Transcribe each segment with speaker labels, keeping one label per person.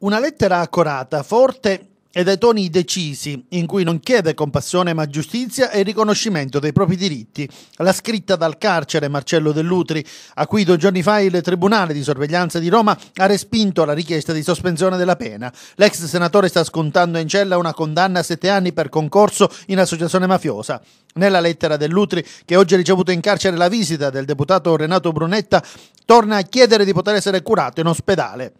Speaker 1: Una lettera accorata, forte e dai toni decisi, in cui non chiede compassione ma giustizia e riconoscimento dei propri diritti. La scritta dal carcere Marcello Dell'Utri, a cui due giorni fa il Tribunale di sorveglianza di Roma ha respinto la richiesta di sospensione della pena. L'ex senatore sta scontando in cella una condanna a sette anni per concorso in associazione mafiosa. Nella lettera dell'Utri, che oggi ha ricevuto in carcere la visita del deputato Renato Brunetta, torna a chiedere di poter essere curato in ospedale.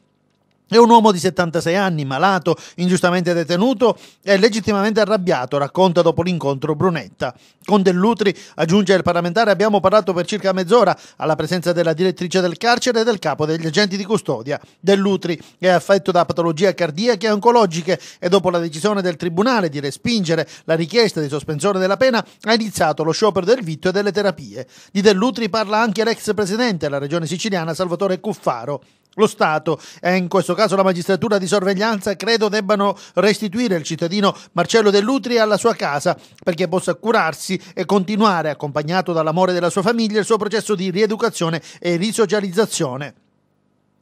Speaker 1: È un uomo di 76 anni, malato, ingiustamente detenuto e legittimamente arrabbiato, racconta dopo l'incontro Brunetta. Con Dell'Utri aggiunge il parlamentare abbiamo parlato per circa mezz'ora alla presenza della direttrice del carcere e del capo degli agenti di custodia. Dell'Utri è affetto da patologie cardiache e oncologiche e dopo la decisione del tribunale di respingere la richiesta di sospensione della pena ha iniziato lo sciopero del vitto e delle terapie. Di Dell'Utri parla anche l'ex presidente della regione siciliana Salvatore Cuffaro lo Stato e in questo caso la magistratura di sorveglianza credo debbano restituire il cittadino Marcello Dell'Utri alla sua casa perché possa curarsi e continuare accompagnato dall'amore della sua famiglia il suo processo di rieducazione e risocializzazione.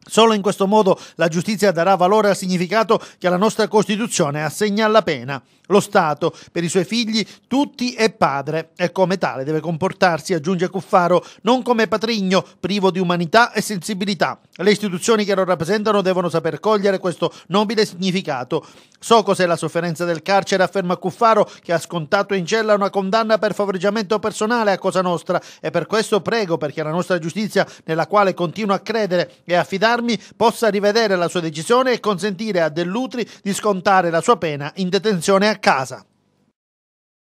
Speaker 1: Solo in questo modo la giustizia darà valore al significato che la nostra Costituzione assegna alla pena. Lo Stato, per i suoi figli, tutti è padre e come tale deve comportarsi, aggiunge Cuffaro, non come patrigno, privo di umanità e sensibilità. Le istituzioni che lo rappresentano devono saper cogliere questo nobile significato. So cos'è la sofferenza del carcere, afferma Cuffaro, che ha scontato in cella una condanna per favoreggiamento personale a Cosa Nostra e per questo prego perché la nostra giustizia, nella quale continuo a credere e affidare, armi possa rivedere la sua decisione e consentire a Dell'Utri di scontare la sua pena in detenzione a casa.